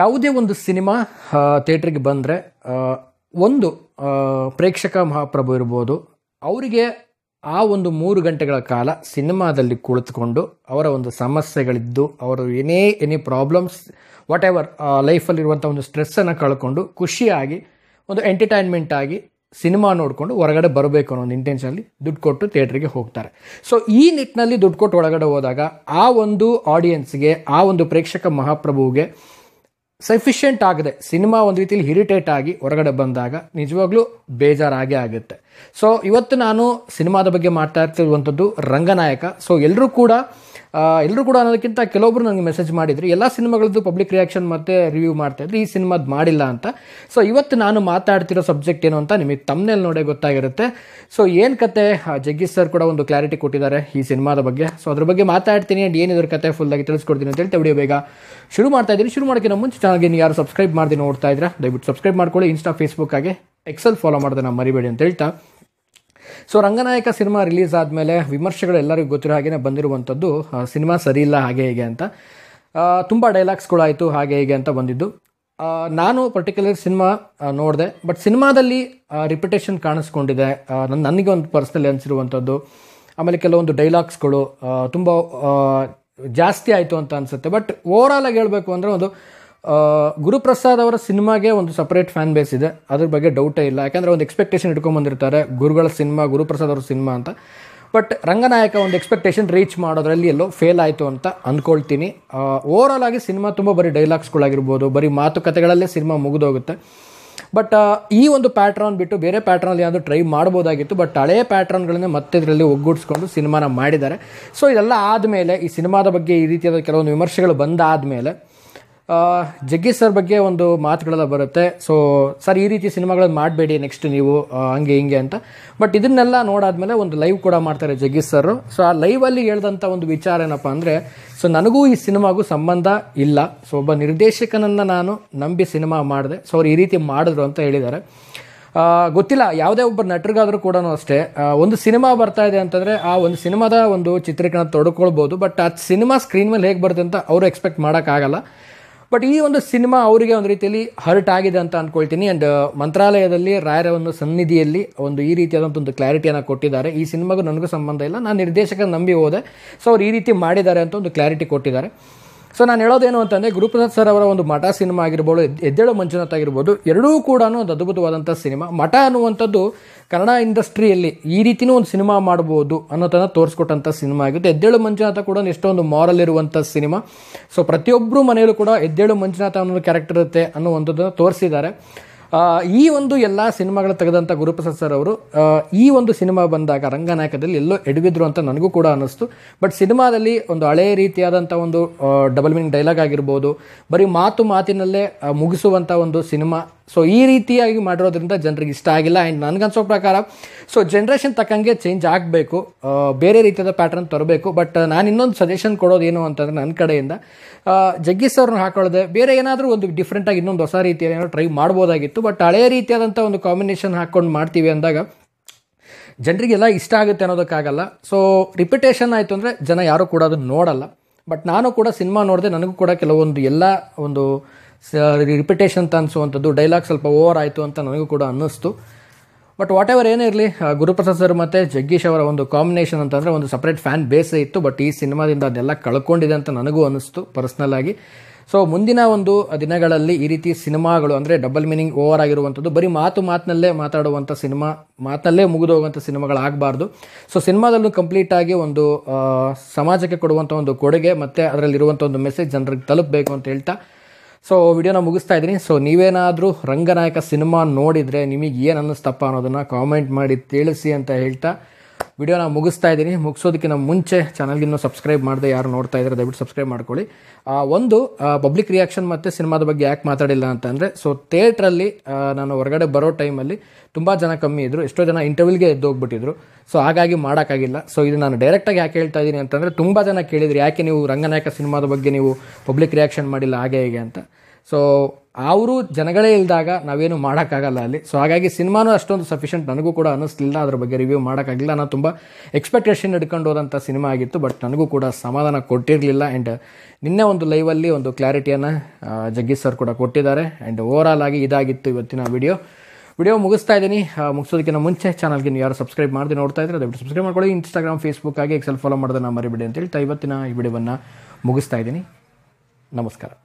ಯಾವುದೇ ಒಂದು ಸಿನಿಮಾ ಥಿಯೇಟ್ರಿಗೆ ಬಂದರೆ ಒಂದು ಪ್ರೇಕ್ಷಕ ಮಹಾಪ್ರಭು ಇರ್ಬೋದು ಅವರಿಗೆ ಆ ಒಂದು ಮೂರು ಗಂಟೆಗಳ ಕಾಲ ಸಿನಿಮಾದಲ್ಲಿ ಕುಳಿತುಕೊಂಡು ಅವರ ಒಂದು ಸಮಸ್ಯೆಗಳಿದ್ದು ಅವರು ಏನೇ ಎನಿ ಪ್ರಾಬ್ಲಮ್ಸ್ ವಾಟ್ ಎವರ್ ಲೈಫಲ್ಲಿರುವಂಥ ಒಂದು ಸ್ಟ್ರೆಸ್ಸನ್ನು ಕಳ್ಕೊಂಡು ಖುಷಿಯಾಗಿ ಒಂದು ಎಂಟರ್ಟೈನ್ಮೆಂಟ್ ಆಗಿ ಸಿನಿಮಾ ನೋಡಿಕೊಂಡು ಹೊರಗಡೆ ಬರಬೇಕು ಅನ್ನೋ ಒಂದು ಇಂಟೆನ್ಷನಲ್ಲಿ ದುಡ್ಡು ಕೊಟ್ಟು ಥಿಯೇಟ್ರಿಗೆ ಹೋಗ್ತಾರೆ ಸೊ ಈ ನಿಟ್ಟಿನಲ್ಲಿ ದುಡ್ಡು ಕೊಟ್ಟು ಒಳಗಡೆ ಹೋದಾಗ ಆ ಒಂದು ಆಡಿಯನ್ಸ್ಗೆ ಆ ಒಂದು ಪ್ರೇಕ್ಷಕ ಮಹಾಪ್ರಭುವಿಗೆ ಸಫಿಷಿಯಂಟ್ ಆಗದೆ ಸಿನಿಮಾ ಒಂದು ರೀತಿಯಲ್ಲಿ ಇರಿಟೇಟ್ ಆಗಿ ಹೊರಗಡೆ ಬಂದಾಗ ನಿಜವಾಗ್ಲೂ ಬೇಜಾರಾಗೇ ಆಗುತ್ತೆ ಸೊ ಇವತ್ತು ನಾನು ಸಿನಿಮಾದ ಬಗ್ಗೆ ಮಾಡ್ತಾ ಇರ್ತಿರುವಂಥದ್ದು ರಂಗನಾಯಕ ಸೊ ಎಲ್ಲರೂ ಕೂಡ ಎಲ್ಲರೂ ಕೂಡ ಅನ್ನೋದಕ್ಕಿಂತ ಕೆಲವೊಬ್ರು ನನಗೆ ಮೆಸೇಜ್ ಮಾಡಿದ್ರು ಎಲ್ಲ ಸಿನಿಮಾಗಳದ್ದು ಪಬ್ಲಿಕ್ ರಿಯಾಕ್ಷನ್ ಮತ್ತು ರಿವ್ಯೂ ಮಾಡ್ತಾ ಇದ್ರು ಈ ಸಿನಿಮಾದ ಮಾಡಿಲ್ಲ ಅಂತ ಸೊ ಇವತ್ತು ನಾನು ಮಾತಾಡ್ತಿರೋ ಸಬ್ಜೆಕ್ಟ್ ಏನು ಅಂತ ನಿಮಗೆ ತಮ್ಮನೇಲಿ ನೋಡೇ ಗೊತ್ತಾಗಿರುತ್ತೆ ಸೊ ಏನು ಕತೆ ಜಗ್ಗೀಶ್ ಸರ್ ಕೂಡ ಒಂದು ಕ್ಲಾರಿಟಿ ಕೊಟ್ಟಿದ್ದಾರೆ ಈ ಸಿನಿಮಾದ ಬಗ್ಗೆ ಸೊ ಅದ್ರ ಬಗ್ಗೆ ಮಾತಾಡ್ತೀನಿ ಆ್ಯಂಡ್ ಏನಿದ್ರ ಕತೆ ಆಗಿ ತಿಳಿಸ್ಕೊಡ್ತೀನಿ ಅಂತ ಹೇಳ್ತೀವಿ ಬೇಗ ಶುರು ಮಾಡ್ತಾ ಇದ್ದೀನಿ ಶುರು ಮಾಡೋಕ್ಕಿಂತ ನಮ್ಮ ಮುಂಚೆ ಚಾನಲ್ಗೆ ಯಾರು ಸಬ್ಸ್ಕ್ರೈಬ್ ಮಾಡಿ ನೋಡ್ತಾ ಇದ್ರೆ ದಯವಿಟ್ಟು ಸಬ್ಸ್ಕ್ರೈಬ್ ಮಾಡ್ಕೊಳ್ಳಿ ಇನ್ಸ್ಟಾ ಫೇಸ್ಬುಕ್ ಆಗಿ ಎಕ್ಸೆಲ್ ಫಾಲೋ ಮಾಡೋದನ್ನು ಮರಿಬೇಡಿ ಅಂತ ಹೇಳ್ತಾ ಸೊ ರಂಗನಾಯಕ ಸಿನಿಮಾ ರಿಲೀಸ್ ಆದಮೇಲೆ ವಿಮರ್ಶೆಗಳು ಎಲ್ಲರಿಗೂ ಗೊತ್ತಿರೋ ಹಾಗೆಯೇ ಬಂದಿರುವಂಥದ್ದು ಸಿನಿಮಾ ಸರಿ ಇಲ್ಲ ಹಾಗೆ ಹೀಗೆ ಅಂತ ತುಂಬ ಡೈಲಾಗ್ಸ್ಗಳಾಯಿತು ಹಾಗೆ ಹೀಗೆ ಅಂತ ಬಂದಿದ್ದು ನಾನು ಪರ್ಟಿಕ್ಯುಲರ್ ಸಿನಿಮಾ ನೋಡಿದೆ ಬಟ್ ಸಿನಿಮಾದಲ್ಲಿ ರಿಪಿಟೇಷನ್ ಕಾಣಿಸ್ಕೊಂಡಿದೆ ನನ್ನ ನನಗೆ ಒಂದು ಪರ್ಸ್ನಲ್ಲಿ ಅನಿಸಿರುವಂಥದ್ದು ಆಮೇಲೆ ಕೆಲವೊಂದು ಡೈಲಾಗ್ಸ್ಗಳು ತುಂಬ ಜಾಸ್ತಿ ಆಯಿತು ಅಂತ ಅನಿಸುತ್ತೆ ಬಟ್ ಆಲ್ ಆಗಿ ಹೇಳಬೇಕು ಅಂದರೆ ಒಂದು ಗುರುಪ್ರಸಾದ್ ಅವರ ಸಿನಿಮಾಗೆ ಒಂದು ಸಪ್ರೇಟ್ ಫ್ಯಾನ್ ಬೇಸ್ ಇದೆ ಅದ್ರ ಬಗ್ಗೆ ಡೌಟೇ ಇಲ್ಲ ಯಾಕಂದರೆ ಒಂದು ಎಕ್ಸ್ಪೆಕ್ಟೇಷನ್ ಬಂದಿರ್ತಾರೆ ಗುರುಗಳ ಸಿನಿಮಾ ಗುರುಪ್ರಸಾದ್ ಅವರ ಸಿನಿಮಾ ಅಂತ ಬಟ್ ರಂಗನಾಯಕ ಒಂದು ಎಕ್ಸ್ಪೆಕ್ಟೇಷನ್ ರೀಚ್ ಮಾಡೋದ್ರಲ್ಲಿ ಎಲ್ಲೋ ಫೇಲ್ ಆಯಿತು ಅಂತ ಅಂದ್ಕೊಳ್ತೀನಿ ಓವರ್ ಆಲ್ ಆಗಿ ಸಿನಿಮಾ ತುಂಬ ಬರೀ ಡೈಲಾಗ್ಸ್ಗಳಾಗಿರ್ಬೋದು ಬರೀ ಮಾತುಕತೆಗಳಲ್ಲೇ ಸಿನಿಮಾ ಮುಗಿದೋಗುತ್ತೆ ಬಟ್ ಈ ಒಂದು ಪ್ಯಾಟ್ರನ್ ಬಿಟ್ಟು ಬೇರೆ ಪ್ಯಾಟ್ರನಲ್ಲಿ ಏನಾದರೂ ಟ್ರೈ ಮಾಡ್ಬೋದಾಗಿತ್ತು ಬಟ್ ಹಳೆಯ ಪ್ಯಾಟ್ರನ್ಗಳನ್ನೇ ಮತ್ತೆ ಇದರಲ್ಲಿ ಒಗ್ಗೂಡಿಸ್ಕೊಂಡು ಸಿನಿಮಾನ ಮಾಡಿದ್ದಾರೆ ಸೊ ಇದೆಲ್ಲ ಆದಮೇಲೆ ಈ ಸಿನಿಮಾದ ಬಗ್ಗೆ ಈ ರೀತಿಯಾದ ಕೆಲವೊಂದು ವಿಮರ್ಶೆಗಳು ಬಂದಾದ ಮೇಲೆ ಜಗ್ಗೇಶ್ ಸರ್ ಬಗ್ಗೆ ಒಂದು ಮಾತುಗಳೆಲ್ಲ ಬರುತ್ತೆ ಸೊ ಸರ್ ಈ ರೀತಿ ಸಿನಿಮಾಗಳನ್ನು ಮಾಡಬೇಡಿ ನೆಕ್ಸ್ಟ್ ನೀವು ಹಂಗೆ ಹಿಂಗೆ ಅಂತ ಬಟ್ ಇದನ್ನೆಲ್ಲ ನೋಡಾದ್ಮೇಲೆ ಒಂದು ಲೈವ್ ಕೂಡ ಮಾಡ್ತಾರೆ ಜಗ್ಗೇಶ್ ಸರ್ ಸೊ ಆ ಲೈವಲ್ಲಿ ಹೇಳ್ದಂಥ ಒಂದು ವಿಚಾರ ಏನಪ್ಪ ಅಂದರೆ ಸೊ ನನಗೂ ಈ ಸಿನಿಮಾಗೂ ಸಂಬಂಧ ಇಲ್ಲ ಸೊ ಒಬ್ಬ ನಿರ್ದೇಶಕನನ್ನು ನಾನು ನಂಬಿ ಸಿನಿಮಾ ಮಾಡಿದೆ ಸೊ ಅವ್ರು ಈ ರೀತಿ ಮಾಡಿದ್ರು ಅಂತ ಹೇಳಿದ್ದಾರೆ ಗೊತ್ತಿಲ್ಲ ಯಾವುದೇ ಒಬ್ಬ ನಟರಿಗಾದರೂ ಕೂಡ ಅಷ್ಟೇ ಒಂದು ಸಿನಿಮಾ ಬರ್ತಾ ಇದೆ ಅಂತಂದರೆ ಆ ಒಂದು ಸಿನಿಮಾದ ಒಂದು ಚಿತ್ರೀಕರಣ ತೊಡ್ಕೊಳ್ಬೋದು ಬಟ್ ಆ ಸಿನಿಮಾ ಸ್ಕ್ರೀನ್ ಮೇಲೆ ಹೇಗೆ ಬರುತ್ತೆ ಅಂತ ಅವರು ಎಕ್ಸ್ಪೆಕ್ಟ್ ಮಾಡೋಕ್ಕಾಗಲ್ಲ ಬಟ್ ಈ ಒಂದು ಸಿನಿಮಾ ಅವರಿಗೆ ಒಂದು ರೀತಿಯಲ್ಲಿ ಹರ್ಟ್ ಆಗಿದೆ ಅಂತ ಅಂದ್ಕೊಳ್ತೀನಿ ಆ್ಯಂಡ್ uh, ಮಂತ್ರಾಲಯದಲ್ಲಿ ರಾಯರ ಒಂದು ಸನ್ನಿಧಿಯಲ್ಲಿ ಒಂದು ಈ ರೀತಿಯಾದಂಥ ಒಂದು ಕ್ಲಾರಿಟಿಯನ್ನು ಕೊಟ್ಟಿದ್ದಾರೆ ಈ ಸಿನಿಮಾಗೂ ನನಗೂ ಸಂಬಂಧ ಇಲ್ಲ ನಾನು ನಿರ್ದೇಶಕ ನಂಬಿ ಹೋದೆ ಸೊ ಅವ್ರು ಈ ರೀತಿ ಮಾಡಿದ್ದಾರೆ ಅಂತ ಒಂದು ಕ್ಲಾರಿಟಿ ಕೊಟ್ಟಿದ್ದಾರೆ ಸೊ ನಾನು ಹೇಳೋದೇನು ಅಂತಂದರೆ ಗುರುಪ್ರಸಾದ್ ಸರ್ ಅವರ ಒಂದು ಮಠ ಸಿನಿಮಾ ಆಗಿರ್ಬೋದು ಎದ್ದೇಳು ಮಂಜುನಾಥ್ ಆಗಿರ್ಬೋದು ಎರಡೂ ಕೂಡ ಒಂದು ಅದ್ಭುತವಾದಂಥ ಸಿನಿಮಾ ಮಠ ಅನ್ನುವಂಥದ್ದು ಕನ್ನಡ ಇಂಡಸ್ಟ್ರಿಯಲ್ಲಿ ಈ ರೀತಿಯೂ ಒಂದು ಸಿನಿಮಾ ಮಾಡ್ಬೋದು ಅನ್ನೋದನ್ನು ತೋರಿಸ್ಕೊಟ್ಟಂಥ ಸಿನಿಮಾ ಆಗಿತ್ತು ಎದ್ದೇಳು ಮಂಜುನಾಥ ಕೂಡ ಎಷ್ಟೊಂದು ಮಾರಲ್ ಇರುವಂಥ ಸಿನಿಮಾ ಸೊ ಪ್ರತಿಯೊಬ್ಬರು ಮನೆಯಲ್ಲೂ ಕೂಡ ಎದ್ದೇಳು ಮಂಜುನಾಥ ಅನ್ನೋದು ಕ್ಯಾರೆಕ್ಟರ್ ಇರುತ್ತೆ ಅನ್ನೋ ಒಂದನ್ನು ತೋರಿಸಿದ್ದಾರೆ ಈ ಒಂದು ಎಲ್ಲ ಸಿನಿಮಾಗಳು ತೆಗೆದಂಥ ಗುರುಪ್ರಸಾದ್ ಸರ್ ಅವರು ಈ ಒಂದು ಸಿನಿಮಾ ಬಂದಾಗ ರಂಗನಾಯಕದಲ್ಲಿ ಎಲ್ಲೋ ಎಡವಿದ್ರು ಅಂತ ನನಗೂ ಕೂಡ ಅನ್ನಿಸ್ತು ಬಟ್ ಸಿನಿಮಾದಲ್ಲಿ ಒಂದು ಹಳೆಯ ರೀತಿಯಾದಂಥ ಒಂದು ಡಬಲ್ ಮೀನಿಂಗ್ ಡೈಲಾಗ್ ಆಗಿರ್ಬೋದು ಬರೀ ಮಾತು ಮಾತಿನಲ್ಲೇ ಮುಗಿಸುವಂಥ ಒಂದು ಸಿನಿಮಾ ಸೊ ಈ ರೀತಿಯಾಗಿ ಮಾಡಿರೋದ್ರಿಂದ ಜನರಿಗೆ ಇಷ್ಟ ಆಗಿಲ್ಲ ಆ್ಯಂಡ್ ನನಗನ್ಸೋ ಪ್ರಕಾರ ಸೊ ಜನ್ರೇಷನ್ ತಕ್ಕಂಗೆ ಚೇಂಜ್ ಆಗಬೇಕು ಬೇರೆ ರೀತಿಯಾದ ಪ್ಯಾಟರ್ನ್ ತರಬೇಕು ಬಟ್ ನಾನು ಇನ್ನೊಂದು ಸಜೆಷನ್ ಕೊಡೋದೇನು ಅಂತಂದರೆ ನನ್ನ ಕಡೆಯಿಂದ ಜಗ್ಗೀಸ್ ಅವ್ರನ್ನ ಹಾಕೊಳ್ಳದೆ ಬೇರೆ ಏನಾದರೂ ಒಂದು ಡಿಫ್ರೆಂಟಾಗಿ ಇನ್ನೊಂದು ಹೊಸ ರೀತಿಯ ಏನೋ ಟ್ರೈ ಮಾಡ್ಬೋದಾಗಿತ್ತು ಬಟ್ ಹಳೆಯ ರೀತಿಯಾದಂಥ ಒಂದು ಕಾಂಬಿನೇಷನ್ ಹಾಕ್ಕೊಂಡು ಮಾಡ್ತೀವಿ ಅಂದಾಗ ಜನರಿಗೆಲ್ಲ ಇಷ್ಟ ಆಗುತ್ತೆ ಅನ್ನೋದಕ್ಕಾಗಲ್ಲ ಸೊ ರಿಪಿಟೇಷನ್ ಆಯಿತು ಅಂದರೆ ಜನ ಯಾರೂ ಕೂಡ ಅದನ್ನು ನೋಡಲ್ಲ ಬಟ್ ನಾನು ಕೂಡ ಸಿನಿಮಾ ನೋಡಿದೆ ನನಗೂ ಕೂಡ ಕೆಲವೊಂದು ಎಲ್ಲ ಒಂದು ರಿಪಿಟೇಷನ್ ಅಂತ ಅನಿಸುವಂಥದ್ದು ಡೈಲಾಗ್ ಸ್ವಲ್ಪ ಓವರ್ ಆಯಿತು ಅಂತ ನನಗೂ ಕೂಡ ಅನ್ನಿಸ್ತು ಬಟ್ ವಾಟ್ ಎವರ್ ಏನೇ ಇರಲಿ ಗುರುಪ್ರಸಾದ್ ಸರ್ ಮತ್ತು ಜಗ್ಗೀಶ್ ಅವರ ಒಂದು ಕಾಂಬಿನೇಷನ್ ಅಂತಂದರೆ ಒಂದು ಸಪ್ರೇಟ್ ಫ್ಯಾನ್ ಬೇಸೇ ಇತ್ತು ಬಟ್ ಈ ಸಿನಿಮಾದಿಂದ ಅದೆಲ್ಲ ಕಳ್ಕೊಂಡಿದೆ ಅಂತ ನನಗೂ ಅನ್ನಿಸ್ತು ಪರ್ಸ್ನಲ್ ಆಗಿ ಸೊ ಮುಂದಿನ ಒಂದು ದಿನಗಳಲ್ಲಿ ಈ ರೀತಿ ಸಿನಿಮಾಗಳು ಅಂದರೆ ಡಬಲ್ ಮೀನಿಂಗ್ ಓವರ್ ಆಗಿರುವಂಥದ್ದು ಬರೀ ಮಾತು ಮಾತಿನಲ್ಲೇ ಮಾತಾಡುವಂಥ ಸಿನಿಮಾ ಮಾತಲ್ಲೇ ಮುಗಿದೋಗುವಂಥ ಸಿನಿಮಾಗಳಾಗಬಾರ್ದು ಸೊ ಸಿನಿಮಾದಲ್ಲೂ ಕಂಪ್ಲೀಟಾಗಿ ಒಂದು ಸಮಾಜಕ್ಕೆ ಕೊಡುವಂಥ ಒಂದು ಕೊಡುಗೆ ಮತ್ತು ಅದರಲ್ಲಿರುವಂಥ ಒಂದು ಮೆಸೇಜ್ ಜನರಿಗೆ ತಲುಪಬೇಕು ಅಂತ ಹೇಳ್ತಾ ಸೊ ವಿಡಿಯೋನ ಮುಗಿಸ್ತಾ ಇದ್ದೀನಿ ಸೊ ನೀವೇನಾದರೂ ರಂಗನಾಯಕ ಸಿನಿಮಾ ನೋಡಿದರೆ ನಿಮಗೆ ಏನು ಅನ್ನಿಸ್ತಪ್ಪ ಅನ್ನೋದನ್ನು ಕಾಮೆಂಟ್ ಮಾಡಿ ತಿಳಿಸಿ ಅಂತ ಹೇಳ್ತಾ ವಿಡಿಯೋ ನಾವು ಮುಗಿಸ್ತಾ ಇದ್ದೀನಿ ಮುಗಿಸೋದಕ್ಕಿಂತ ಮುಂಚೆ ಚಾನಲ್ಗಿನ್ನೂ ಸಬ್ಸ್ಕ್ರೈಬ್ ಮಾಡಿದೆ ಯಾರು ನೋಡ್ತಾ ಇದ್ದಾರೆ ದಯವಿಟ್ಟು ಸಬ್ಸ್ಕ್ರೈಬ್ ಮಾಡ್ಕೊಳ್ಳಿ ಒಂದು ಪಬ್ಲಿಕ್ ರಿಯಾಕ್ಷನ್ ಮತ್ತು ಸಿನಿಮಾದ ಬಗ್ಗೆ ಯಾಕೆ ಮಾತಾಡಿಲ್ಲ ಅಂತಂದರೆ ಸೊ ಥಿಯೇಟ್ರಲ್ಲಿ ನಾನು ಹೊರಗಡೆ ಬರೋ ಟೈಮಲ್ಲಿ ತುಂಬ ಜನ ಕಮ್ಮಿ ಇದ್ದರು ಎಷ್ಟೋ ಜನ ಇಂಟರ್ವ್ಯೂಲ್ಗೆ ಎದ್ದು ಹೋಗ್ಬಿಟ್ಟಿದ್ರು ಸೊ ಹಾಗಾಗಿ ಮಾಡೋಕ್ಕಾಗಿಲ್ಲ ಸೊ ಇದು ನಾನು ಡೈರೆಕ್ಟಾಗಿ ಯಾಕೆ ಹೇಳ್ತಾ ಇದ್ದೀನಿ ಅಂತಂದರೆ ತುಂಬ ಜನ ಕೇಳಿದ್ರು ಯಾಕೆ ನೀವು ರಂಗನಾಯಕ ಸಿನಿಮಾದ ಬಗ್ಗೆ ನೀವು ಪಬ್ಲಿಕ್ ರಿಯಾಕ್ಷನ್ ಮಾಡಿಲ್ಲ ಹಾಗೆ ಹೀಗೆ ಅಂತ ಸೊ ಅವರು ಜನಗಳೇ ಇಲ್ದಾಗ ನಾವೇನು ಮಾಡೋಕ್ಕಾಗಲ್ಲ ಅಲ್ಲಿ ಸೊ ಹಾಗಾಗಿ ಸಿನಿಮಾನೂ ಅಷ್ಟೊಂದು ಸಫಿಷಿಯೆಂಟ್ ನನಗೂ ಕೂಡ ಅನ್ನಿಸ್ಲಿಲ್ಲ ಅದ್ರ ಬಗ್ಗೆ ರಿವ್ಯೂ ಮಾಡೋಕ್ಕಾಗಿಲ್ಲ ನಾನು ತುಂಬ ಎಕ್ಸ್ಪೆಕ್ಟೇಷನ್ ಹಿಡ್ಕೊಂಡು ಹೋದಂಥ ಸಿನಿಮಾ ಆಗಿತ್ತು ಬಟ್ ನನಗೂ ಕೂಡ ಸಮಾಧಾನ ಕೊಟ್ಟಿರಲಿಲ್ಲ ಆ್ಯಂಡ್ ನಿನ್ನೆ ಒಂದು ಲೈವಲ್ಲಿ ಒಂದು ಕ್ಲಾರಿಟಿಯನ್ನು ಜಗ್ಗಿ ಸರ್ ಕೂಡ ಕೊಟ್ಟಿದ್ದಾರೆ ಆ್ಯಂಡ್ ಓವರ್ ಆಲ್ ಆಗಿ ಇದಾಗಿತ್ತು ಇವತ್ತಿನ ವಿಡಿಯೋ ವಿಡಿಯೋ ಮುಗಿಸ್ತಾ ಇದ್ದೀನಿ ಮುಗಿಸೋದಕ್ಕಿಂತ ಮುಂಚೆ ಚಾನಲ್ಗೆ ನೀವು ಯಾರು ಸಬ್ಸ್ಕ್ರೈಬ್ ಮಾಡಿದ್ರೆ ನೋಡ್ತಾ ಇದ್ರೆ ದಯವಿಟ್ಟು ಸಬ್ಸ್ಕ್ರೈಬ್ ಮಾಡ್ಕೊಳ್ಳಿ ಇನ್ಸ್ಟಾಗ್ರಾಮ್ ಫೇಸ್ಬುಕ್ ಆಗಿ ಎಕ್ಸೆಲ್ ಫಾಲೋ ಮಾಡೋದನ್ನು ಮರಿಬಿಡಿ ಅಂತ ಹೇಳ್ತಾ ಇವತ್ತಿನ ಈ ವಿಡಿಯೋವನ್ನು ಮುಗಿಸ್ತಾ ಇದ್ದೀನಿ ನಮಸ್ಕಾರ